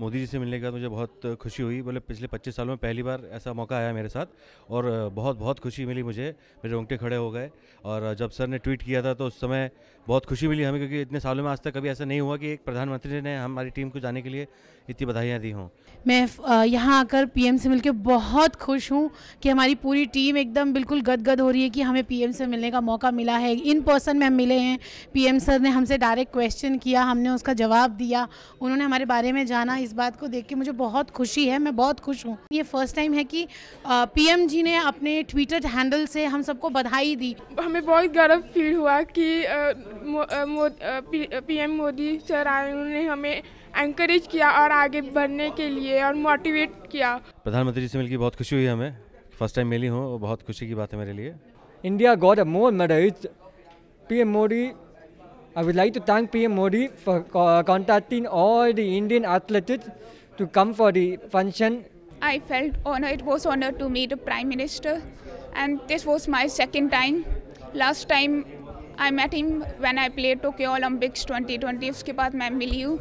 मोदी जी से मिलने के बाद मुझे बहुत खुशी हुई बोले मतलब पिछले 25 सालों में पहली बार ऐसा मौका आया मेरे साथ और बहुत बहुत खुशी मिली मुझे मेरे रोंगटे खड़े हो गए और जब सर ने ट्वीट किया था तो उस समय बहुत खुशी मिली हमें क्योंकि इतने सालों में आज तक कभी ऐसा नहीं हुआ कि एक प्रधानमंत्री ने हमारी टीम को जाने के लिए इतनी बधाइयाँ दी हों मैं यहाँ आकर पी से मिलकर बहुत खुश हूँ कि हमारी पूरी टीम एकदम बिल्कुल गदगद हो रही है कि हमें पी से मिलने का मौका मिला है इन पर्सन में हम मिले हैं पी सर ने हमसे डायरेक्ट क्वेश्चन किया हमने उसका जवाब दिया उन्होंने हमारे बारे में जाना इस बात को देख के मुझे बहुत खुशी है मैं बहुत खुश हूँ ये फर्स्ट टाइम है कि पीएम जी ने अपने ट्विटर हैंडल से हम सबको बधाई दी हमें बहुत गर्व फील हुआ कि पीएम मोदी सर आए उन्होंने हमें एंकरेज किया और आगे बढ़ने के लिए और मोटिवेट किया प्रधानमंत्री जी से मिलकर बहुत खुशी हुई हमें फर्स्ट टाइम मिली हूँ बहुत खुशी की बात है मेरे लिए India got a more medals PM Modi I would like to thank PM Modi for uh, contacting all the Indian athletes to come for the function. I felt honor. It was honor to meet the Prime Minister, and this was my second time. Last time I met him when I played Tokyo Olympics 2020. उसके बाद मैं मिली हूँ